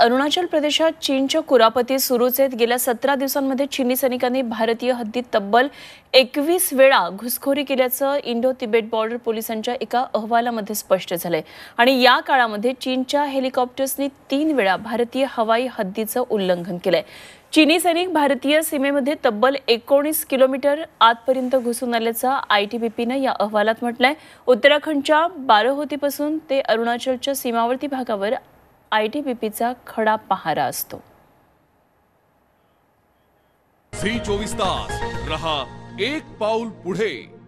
अरुणाचल प्रदेशात चीनच्या कुरापती सुरूच आहेत गेल्या सतरा दिवसांमध्ये चीनी सैनिकांनी भारतीय हद्दीत तब्बल एकवीस वेळा घुसखोरी केल्याचं इंडो तिबेट बॉर्डर पोलिसांच्या एका अहवालामध्ये स्पष्ट झालंय आणि या काळामध्ये चीनच्या हेलिकॉप्टर्सनी तीन वेळा भारतीय हवाई हद्दीचं उल्लंघन केलंय चीनी सैनिक भारतीय सीमेमध्ये तब्बल एकोणीस किलोमीटर आतपर्यंत घुसून आल्याचं आय टी बी पीनं या अहवालात म्हटलंय उत्तराखंडच्या बारहोतीपासून ते अरुणाचलच्या सीमावर्ती भागावर आय टी पी पीचा खडा पहारा असतो चोवीस तास रहा एक पाऊल पुढे